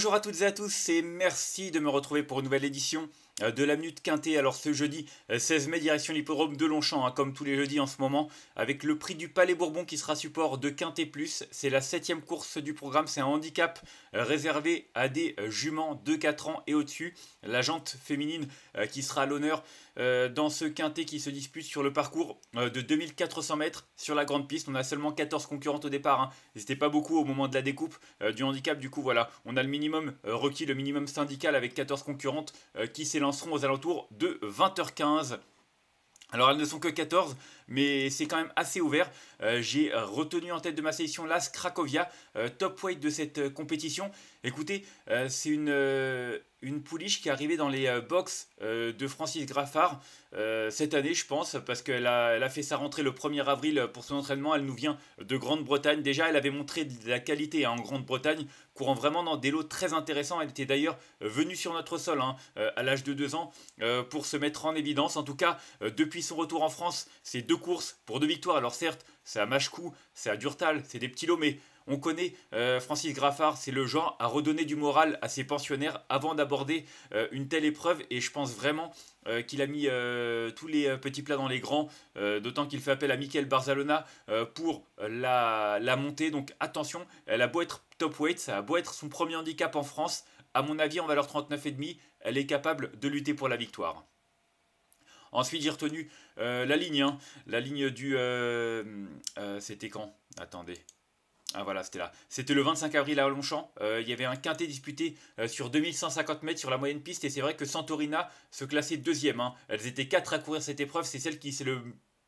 Bonjour à toutes et à tous et merci de me retrouver pour une nouvelle édition euh, de la minute quintée. Alors ce jeudi 16 euh, mai, direction l'hippodrome de Longchamp, hein, comme tous les jeudis en ce moment, avec le prix du Palais Bourbon qui sera support de quintet plus. C'est la septième course du programme, c'est un handicap euh, réservé à des juments de 4 ans et au-dessus. La jante féminine qui sera à l'honneur dans ce quintet qui se dispute sur le parcours de 2400 mètres sur la grande piste. On a seulement 14 concurrentes au départ, hein. c'était pas beaucoup au moment de la découpe du handicap. Du coup voilà, on a le minimum requis, le minimum syndical avec 14 concurrentes qui s'élancent lanceront aux alentours de 20h15. Alors elles ne sont que 14, mais c'est quand même assez ouvert. Euh, j'ai retenu en tête de ma sélection l'As Cracovia, euh, top weight de cette euh, compétition. Écoutez, c'est une une pouliche qui est arrivée dans les euh, box euh, de Francis Graffard euh, cette année, je pense, parce qu'elle a, fait sa rentrée le 1er avril pour son entraînement. Elle nous vient de Grande-Bretagne. Déjà, elle avait montré de la qualité hein, en Grande-Bretagne, courant vraiment dans des lots très intéressants. Elle était d'ailleurs venue sur notre sol hein, à l'âge de 2 ans pour se mettre en évidence. En tout cas, depuis son retour en France, c'est deux courses pour deux victoires. Alors certes, c'est à Machecou, c'est à Durtal, c'est des petits lots, mais on connaît euh, Francis Graffard, c'est le genre à redonner du moral à ses pensionnaires avant d'aborder euh, une telle épreuve. Et je pense vraiment euh, qu'il a mis tous les petits plats dans les grands, d'autant qu'il fait appel à Mickaël Barzalona pour la, montée. Donc attention, elle a beau être top weight, ça a beau être son premier handicap en France. À mon avis, en valeur 39,5, elle est capable de lutter pour la victoire. Ensuite, j'ai retenu la ligne. Hein. La ligne du. C'était quand Attendez. Ah voilà, c'était là. C'était le 25 avril à Longchamp. Euh, il y avait un quintet disputé euh, sur 2150 mètres sur la moyenne piste. Et c'est vrai que Santorina se classait deuxième. Hein. Elles étaient quatre à courir cette épreuve. C'est celle qui c'est le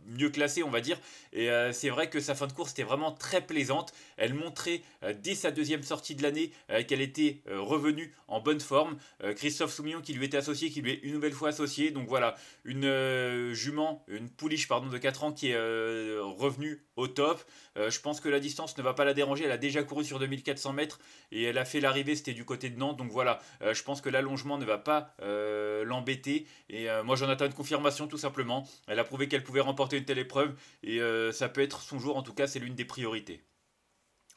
mieux classée, on va dire. Et euh, c'est vrai que sa fin de course était vraiment très plaisante. Elle montrait euh, dès sa deuxième sortie de l'année euh, qu'elle était revenue en bonne forme. Christophe Soumillon qui lui était associé, qui lui est une nouvelle fois associé. Donc voilà, une jument, une pouliche pardon, de 4 ans qui est revenue au top. je pense que la distance ne va pas la déranger. Elle a déjà couru sur 2400 mètres et elle a fait l'arrivée, c'était du côté de Nantes. Donc voilà, je pense que l'allongement ne va pas l'embêter. Et moi j'en attends une confirmation tout simplement. Elle a prouvé qu'elle pouvait remporter une telle épreuve et euh, ça peut être son jour, en tout cas c'est l'une des priorités.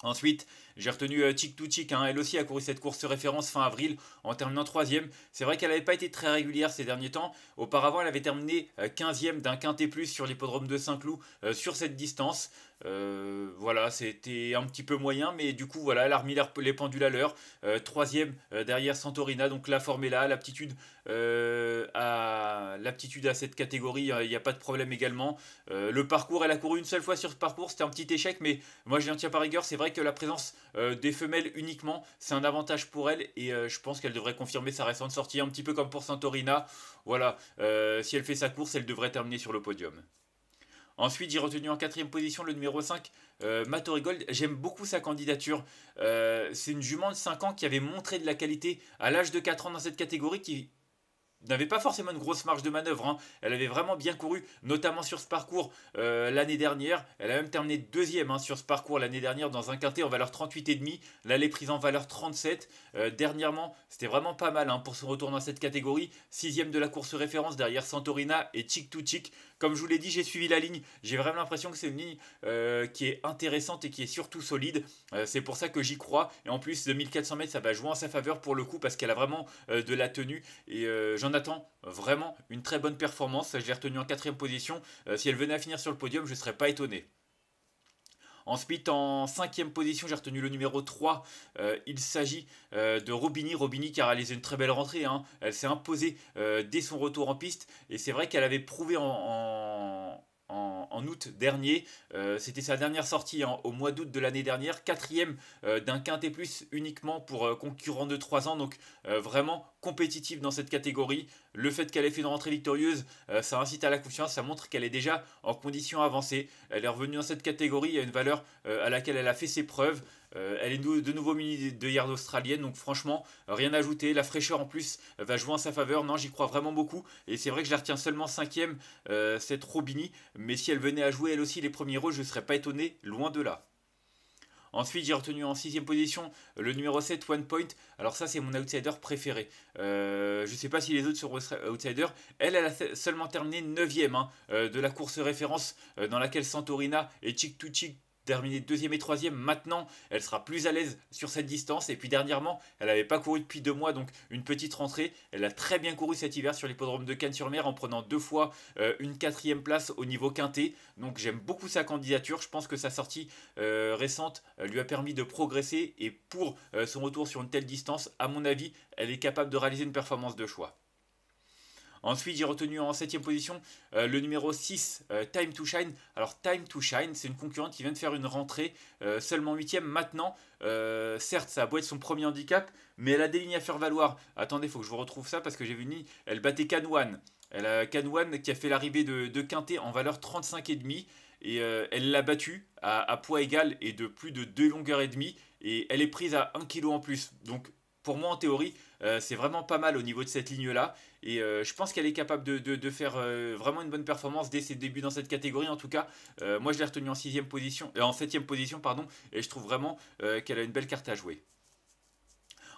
Ensuite, j'ai retenu chic euh, Chick chic hein. elle aussi a couru cette course référence fin avril en terminant troisième. C'est vrai qu'elle n'avait pas été très régulière ces derniers temps. Auparavant, elle avait terminé 15e euh, d'un quintet plus sur l'hippodrome de Saint-Cloud sur cette distance. Euh, voilà, c'était un petit peu moyen, mais du coup, voilà, elle a remis les pendules à l'heure. Euh, troisième euh, derrière Santorina, donc la forme est là. L'aptitude à, l'aptitude à cette catégorie, il n'y a pas de problème également. le parcours, elle a couru une seule fois sur ce parcours, c'était un petit échec, mais moi je n'en tiens par rigueur. C'est vrai que la présence des femelles uniquement, c'est un avantage pour elle, et je pense qu'elle devrait confirmer sa récente sortie, un petit peu comme pour Santorina. Voilà, si elle fait sa course, elle devrait terminer sur le podium. Ensuite, j'ai retenu en quatrième position le numéro 5, euh, J'aime beaucoup sa candidature. Euh, c'est une jument de 5 ans qui avait montré de la qualité à l'âge de 4 ans dans cette catégorie, qui n'avait pas forcément une grosse marge de manœuvre. Hein. Elle avait vraiment bien couru, notamment sur ce parcours euh, l'année dernière. Elle a même terminé deuxième hein, sur ce parcours l'année dernière dans un quintet en valeur 38,5. Là, elle est prise en valeur 37. Euh, dernièrement, c'était vraiment pas mal hein, pour son retour dans cette catégorie. Sixième de la course référence derrière Santorina et Chick to Chick. Comme je vous l'ai dit, j'ai suivi la ligne. J'ai vraiment l'impression que c'est une ligne euh, qui est intéressante et qui est surtout solide. c'est pour ça que j'y crois. Et en plus, 2400 mètres, ça va jouer en sa faveur pour le coup parce qu'elle a vraiment de la tenue. Et j'en attend vraiment une très bonne performance. J'ai retenu en quatrième position. Euh, si elle venait à finir sur le podium, je ne serais pas étonné. Ensuite, en cinquième position, j'ai retenu le numéro 3. Euh, il s'agit euh, de Robini. Robini qui a réalisé une très belle rentrée. Hein. Elle s'est imposée dès son retour en piste. Et c'est vrai qu'elle avait prouvé en en, août dernier. Euh, c'était sa dernière sortie hein, au mois d'août de l'année dernière, quatrième euh, d'un quintet plus uniquement pour euh, concurrents concurrent de 3 ans, donc vraiment compétitive dans cette catégorie. Le fait qu'elle ait fait une rentrée victorieuse, ça incite à la confiance, ça montre qu'elle est déjà en condition avancée. Elle est revenue dans cette catégorie à une valeur à laquelle elle a fait ses preuves. Euh, elle est de nouveau mini de yard australienne, donc franchement, euh, rien à ajouter. La fraîcheur en plus euh, va jouer en sa faveur. Non, j'y crois vraiment beaucoup. Et c'est vrai que je la retiens seulement cinquième, e cette Robini. Mais si elle venait à jouer elle aussi les premiers rôles, je ne serais pas étonné, loin de là. Ensuite, j'ai retenu en sixième position le numéro 7, One Point. Alors ça, c'est mon outsider préféré. je ne sais pas si les autres sont outsiders. Elle, elle a seulement terminé 9 hein, e de la course référence dans laquelle Santorina et Chick to Chick Terminé deuxième et troisième. Maintenant, elle sera plus à l'aise sur cette distance. Et puis dernièrement, elle n'avait pas couru depuis deux mois, donc une petite rentrée. Elle a très bien couru cet hiver sur l'hippodrome de Cannes-sur-Mer en prenant deux fois euh, une quatrième place au niveau quintet. Donc j'aime beaucoup sa candidature. Je pense que sa sortie euh, récente euh, lui a permis de progresser. Et pour son retour sur une telle distance, à mon avis, elle est capable de réaliser une performance de choix. Ensuite, j'ai retenu en 7 position euh, le numéro 6, euh, Time to Shine. Alors, Time to Shine, c'est une concurrente qui vient de faire une rentrée euh, seulement 8 maintenant. certes, ça a beau être son premier handicap, mais elle a des lignes à faire valoir. Attendez, il faut que je vous retrouve ça parce que j'ai vu une Elle battait Canwan. Elle a qui a fait l'arrivée de, de Quintet en valeur 35,5 et elle l'a battue à, poids égal et de plus de 2 longueurs et demie et elle est prise à 1 kg en plus. Donc pour moi, en théorie, euh, c'est vraiment pas mal au niveau de cette ligne-là. Et euh, je pense qu'elle est capable de, faire euh, vraiment une bonne performance dès ses débuts dans cette catégorie. En tout cas, moi, je l'ai retenue en, sixième position, en septième position. Pardon, et je trouve vraiment qu'elle a une belle carte à jouer.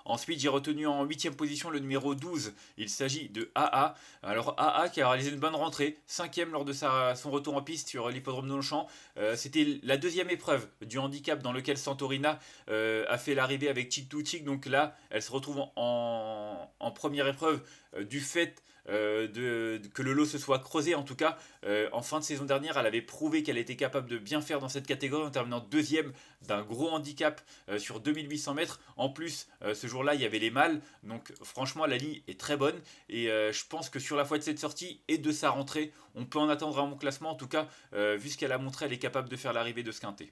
Ensuite, j'ai retenu en 8ème position le numéro 12. Il s'agit de AA. Alors AA qui a réalisé une bonne rentrée, 5 e lors de son retour en piste sur l'hippodrome de Longchamp. Euh, c'était la deuxième épreuve du handicap dans lequel Santorina euh, a fait l'arrivée avec Chick to Donc là, elle se retrouve en, première épreuve euh, du fait euh, de, que le lot se soit creusé. En tout cas, euh, en fin de saison dernière, elle avait prouvé qu'elle était capable de bien faire dans cette catégorie en terminant deuxième d'un gros handicap euh, sur 2800 mètres. En plus, ce jour-là, il y avait les mâles. Donc franchement, la ligne est très bonne. Et je pense que sur la fois de cette sortie et de sa rentrée, on peut en attendre un bon classement. En tout cas, vu ce qu'elle a montré, elle est capable de faire l'arrivée de ce quintet.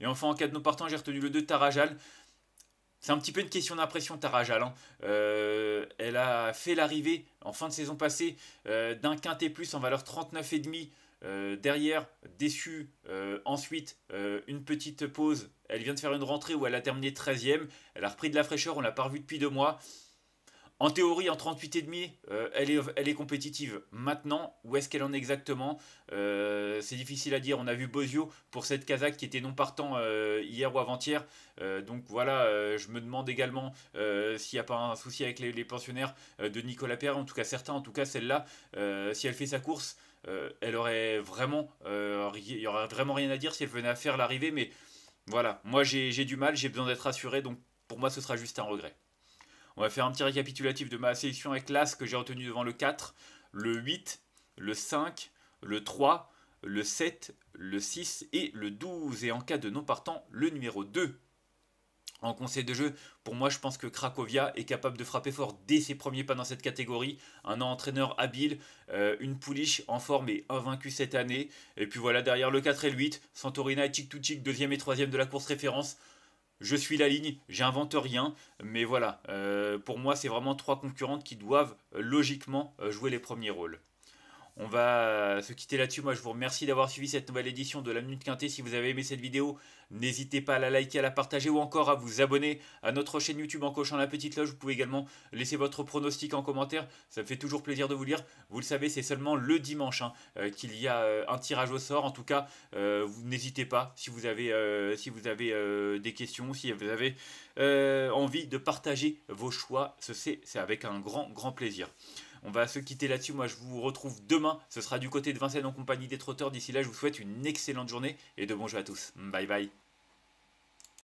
Et enfin, en cas de nos partants, j'ai retenu le 2 Tarajal. C'est un petit peu une question d'impression, Tarajal. Hein. Euh, elle a fait l'arrivée en fin de saison passée euh, d'un quintet plus en valeur 39,5. Euh, derrière, déçue, ensuite une petite pause. Elle vient de faire une rentrée où elle a terminé 13ème. Elle a repris de la fraîcheur, on l'a pas revue depuis deux mois. En théorie, en 38,5, euh, elle, est, elle est compétitive. Maintenant, où est-ce qu'elle en est exactement euh, C'est difficile à dire. On a vu Bozio pour cette Kazakh qui était non partant euh, hier ou avant-hier. donc voilà, je me demande également s'il n'y a pas un souci avec les, pensionnaires de Nicolas Perrin. en tout cas certains, en tout cas celle-là, si elle fait sa course. elle aurait vraiment, il y aurait vraiment rien à dire si elle venait à faire l'arrivée, mais voilà, moi j'ai du mal, j'ai besoin d'être rassuré, donc pour moi ce sera juste un regret. On va faire un petit récapitulatif de ma sélection avec l'As que j'ai retenu devant le 4, le 8, le 5, le 3, le 7, le 6 et le 12. Et en cas de non partant, le numéro 2. En conseil de jeu, pour moi, je pense que Cracovia est capable de frapper fort dès ses premiers pas dans cette catégorie. Un entraîneur habile, euh, une pouliche en forme et invaincue cette année. Et puis voilà, derrière le 4 et le 8, Santorina et Tic deuxième et troisième de la course référence je suis la ligne, j'invente rien, mais voilà, euh, pour moi c'est vraiment trois concurrentes qui doivent euh, logiquement euh, jouer les premiers rôles. On va euh, se quitter là-dessus. Moi, je vous remercie d'avoir suivi cette nouvelle édition de la Minute Quintée. Si vous avez aimé cette vidéo, n'hésitez pas à la liker, à la partager ou encore à vous abonner à notre chaîne YouTube en cochant la petite loge. Vous pouvez également laisser votre pronostic en commentaire. Ça me fait toujours plaisir de vous lire. Vous le savez, c'est seulement le dimanche hein, euh, qu'il y a euh, un tirage au sort. En tout cas, n'hésitez pas si vous avez, si vous avez des questions, si vous avez envie de partager vos choix. C'est avec un grand, grand plaisir. On va se quitter là-dessus. Moi, je vous retrouve demain. Ce sera du côté de Vincennes en compagnie des trotteurs. D'ici là, je vous souhaite une excellente journée et de bons jeux à tous. Bye bye.